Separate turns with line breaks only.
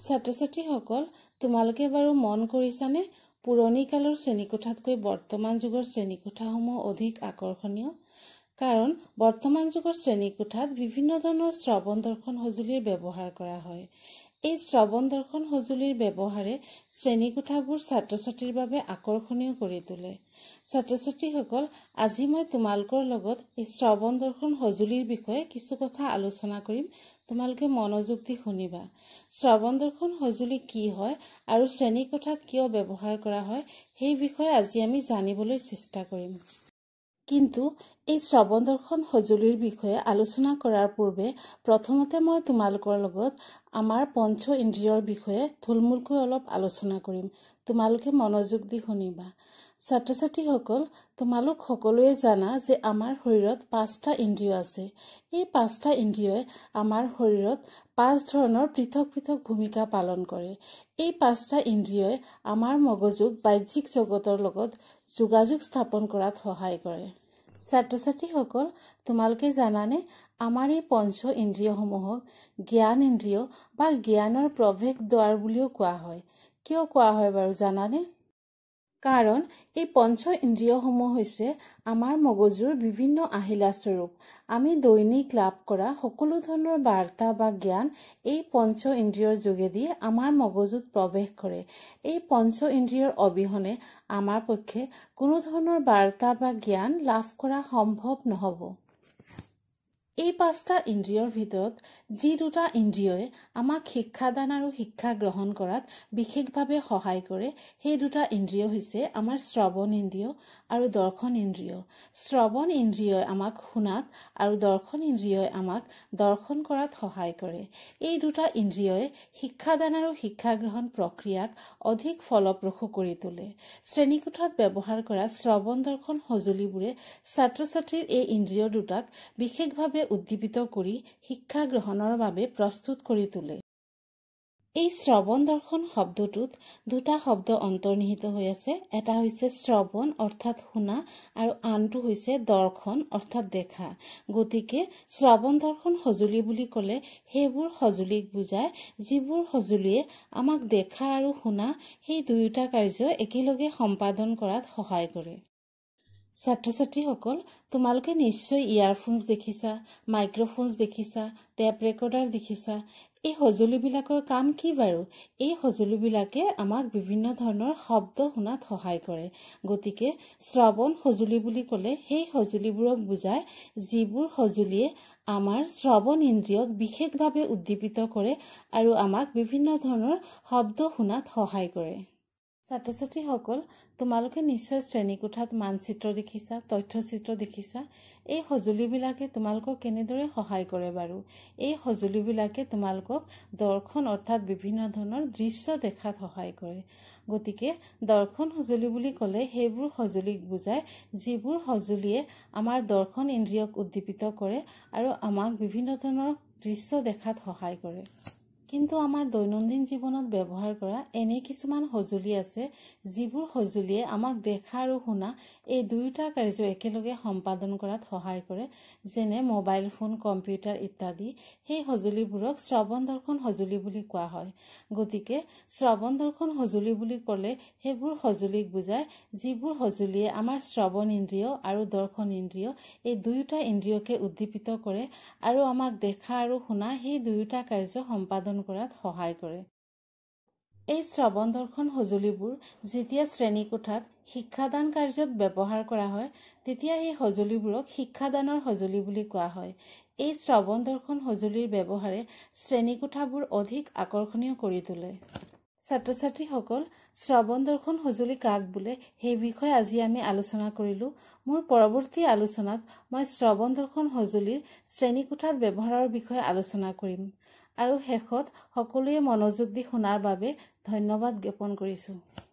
ছাত্ৰ ছাত্ৰীসকল তোমালোকে বাৰু মন কৰিছানে পুৰণি কালৰ শ্ৰেণীকোঠাতকৈ বৰ্তমান যুগৰ শ্ৰেণীকোঠাসমূহ অধিক আকৰ্ষণীয় কাৰণ বৰ্তমান যুগৰ শ্ৰেণীকোঠাত বিভিন্ন ধৰণৰ শ্ৰৱণ দৰ্শন সঁজুলিৰ ব্যৱহাৰ কৰা হয় এই শ্ৰৱণ দৰ্শন সঁজুলিৰ ব্যৱহাৰে শ্ৰেণীকোঠাবোৰ ছাত্ৰ ছাত্ৰীৰ বাবে আকৰ্ষণীয় কৰি তোলে ছাত্ৰ ছাত্ৰীসকল আজি মই তোমালোকৰ লগত এই শ্ৰৱণ দৰ্শন সঁজুলিৰ বিষয়ে কিছু কথা আলোচনা কৰিম তোমালোকে মনোযোগ দি শুনিবা শ্ৰৱণ দৰ্শন সঁজুলি কি হয় আৰু শ্ৰেণীকোঠাত কিয় ব্যৱহাৰ কৰা হয় সেই বিষয়ে আজি আমি জানিবলৈ চেষ্টা কৰিম কিন্তু এই শ্ৰৱণ দৰ্শন সঁজুলিৰ বিষয়ে আলোচনা কৰাৰ পূৰ্বে প্ৰথমতে মই তোমালোকৰ লগত আমাৰ পঞ্চ ইন্দ্ৰিয়ৰ বিষয়ে থুলমূলকৈ অলপ আলোচনা কৰিম তোমালোকে মনোযোগ দি শুনিবা ছাত্ৰ ছাত্ৰীসকল তোমালোক সকলোৱে জানা যে আমাৰ শৰীৰত পাঁচটা ইন্দ্ৰিয় আছে এই পাঁচটা ইন্দ্ৰিয়ই আমাৰ শৰীৰত পাঁচ ধৰণৰ পৃথক পৃথক ভূমিকা পালন কৰে এই পাঁচটা ইন্দ্ৰিয়ই আমাৰ মগজুক বাহ্যিক জগতৰ লগত যোগাযোগ স্থাপন কৰাত সহায় কৰে ছাত্ৰ ছাত্ৰীসকল তোমালোকে জানানে আমাৰ এই পঞ্চ ইন্দ্ৰিয়সমূহক জ্ঞান ইন্দ্ৰিয় বা জ্ঞানৰ প্ৰৱেশ দ্বাৰ বুলিও কোৱা হয় কিয় কোৱা হয় বাৰু জানানে কাৰণ এই পঞ্চ ইন্দ্ৰিয়সমূহ হৈছে আমাৰ মগজুৰ বিভিন্ন আহিলাস্বৰূপ আমি দৈনিক লাভ কৰা সকলো ধৰণৰ বাৰ্তা বা জ্ঞান এই পঞ্চ ইন্দ্ৰিয়ৰ যোগেদি আমাৰ মগজুত প্ৰৱেশ কৰে এই পঞ্চ ইন্দ্ৰিয়ৰ অবিহনে আমাৰ পক্ষে কোনো ধৰণৰ বাৰ্তা বা জ্ঞান লাভ কৰা সম্ভৱ নহ'ব এই পাঁচটা ইন্দ্ৰিয়ৰ ভিতৰত যি দুটা ইন্দ্ৰিয়ই আমাক শিক্ষাদান আৰু শিক্ষা গ্ৰহণ কৰাত বিশেষভাৱে সহায় কৰে সেই দুটা ইন্দ্ৰিয় হৈছে আমাৰ শ্ৰৱণ ইন্দ্ৰিয় আৰু দৰ্শন ইন্দ্ৰিয় শ্ৰৱণ ইন্দ্ৰিয়ই আমাক শুনাত আৰু দৰ্শন ইন্দ্ৰিয়ই আমাক দৰ্শন কৰাত সহায় কৰে এই দুটা ইন্দ্ৰিয়ই শিক্ষাদান আৰু শিক্ষা গ্ৰহণ প্ৰক্ৰিয়াক অধিক ফলপ্ৰসূ কৰি তোলে শ্ৰেণীকোঠাত ব্যৱহাৰ কৰা শ্ৰৱণ দৰ্শন সঁজুলিবোৰে ছাত্ৰ ছাত্ৰীৰ এই ইন্দ্ৰিয় দুটাক বিশেষভাৱে ভাৱে উদ্দীপিত কৰি শিক্ষা গ্ৰহণৰ বাবে প্ৰস্তুত কৰি তোলে এই শ্ৰৱণ দৰ্শন শব্দটোত দুটা শব্দ অন্তৰ্নিহিত হৈ আছে এটা হৈছে শ্ৰৱণ অৰ্থাৎ শুনা আৰু আনটো হৈছে দৰ্শন অৰ্থাৎ দেখা গতিকে শ্ৰৱণ দৰ্শন সঁজুলি বুলি ক'লে সেইবোৰ সঁজুলিক বুজায় যিবোৰ সঁজুলিয়ে আমাক দেখা আৰু শুনা সেই দুয়োটা কাৰ্য একেলগে সম্পাদন কৰাত সহায় কৰে ছাত্ৰ ছাত্ৰীসকল তোমালোকে নিশ্চয় ইয়াৰফোনছ দেখিছা মাইক্ৰ'ফোনছ দেখিছা টেপ ৰেকৰ্ডাৰ দেখিছা এই সঁজুলিবিলাকৰ কাম কি বাৰু এই সঁজুলিবিলাকে আমাক বিভিন্ন ধৰণৰ শব্দ শুনাত সহায় কৰে গতিকে শ্ৰৱণ সঁজুলি বুলি ক'লে সেই সঁজুলিবোৰক বুজায় যিবোৰ সঁজুলিয়ে আমাৰ শ্ৰৱণ ইন্দ্ৰিয়ক বিশেষভাৱে উদ্দীপিত কৰে আৰু আমাক বিভিন্ন ধৰণৰ শব্দ শুনাত সহায় কৰে ছাত্ৰ ছাত্ৰীসকল তোমালোকে নিশ্চয় শ্ৰেণীকোঠাত মানচিত্ৰ দেখিছা তথ্যচিত্ৰ দেখিছা এই সঁজুলিবিলাকে তোমালোকক কেনেদৰে সহায় কৰে বাৰু এই সঁজুলিবিলাকে তোমালোকক দৰ্শন অৰ্থাৎ বিভিন্ন ধৰণৰ দৃশ্য দেখাত সহায় কৰে গতিকে দৰ্শন সঁজুলি বুলি ক'লে সেইবোৰ সঁজুলিক বুজায় যিবোৰ সঁজুলিয়ে আমাৰ দৰ্শন ইন্দ্ৰিয়ক উদ্দীপিত কৰে আৰু আমাক বিভিন্ন ধৰণৰ দৃশ্য দেখাত সহায় কৰে কিন্তু আমাৰ দৈনন্দিন জীৱনত ব্যৱহাৰ কৰা এনে কিছুমান সঁজুলি আছে যিবোৰ সঁজুলিয়ে আমাক দেখা আৰু শুনা এই দুয়োটা কাৰ্য একেলগে সম্পাদন কৰাত সহায় কৰে যেনে মোবাইল ফোন কম্পিউটাৰ ইত্যাদি সেই সঁজুলিবোৰক শ্ৰৱণ দৰ্শন সঁজুলি বুলি কোৱা হয় গতিকে শ্ৰৱণ দৰ্শন সঁজুলি বুলি ক'লে সেইবোৰ সঁজুলিক বুজায় যিবোৰ সঁজুলিয়ে আমাৰ শ্ৰৱণ ইন্দ্ৰিয় আৰু দৰ্শন ইন্দ্ৰিয় এই দুয়োটা ইন্দ্ৰিয়কে উদ্দীপিত কৰে আৰু আমাক দেখা আৰু শুনা সেই দুয়োটা কাৰ্য সম্পাদন কৰাত সহায় কৰে এই শ্ৰৱণ দৰ্শন সঁজুলিবোৰ যেতিয়া শ্ৰেণীকোঠাত শিক্ষাদান কাৰ্যত ব্যৱহাৰ কৰা হয় তেতিয়া সেই সঁজুলিবোৰক শিক্ষাদানৰ সঁজুলি বুলি কোৱা হয় এই শ্ৰৱণ দৰ্শন সঁজুলিৰ ব্যৱহাৰে শ্ৰেণীকোঠাবোৰ অধিক আকৰ্ষণীয় কৰি তোলে ছাত্ৰ ছাত্ৰীসকল শ্ৰৱণ দৰ্শন সঁজুলি কাক বোলে সেই বিষয়ে আজি আমি আলোচনা কৰিলোঁ মোৰ পৰৱৰ্তী আলোচনাত মই শ্ৰৱণ দৰ্শন সঁজুলিৰ শ্ৰেণীকোঠাত ব্যৱহাৰৰ বিষয়ে আলোচনা কৰিম আৰু শেষত সকলোৱে মনোযোগ দি শুনাৰ বাবে ধন্যবাদ জ্ঞাপন কৰিছোঁ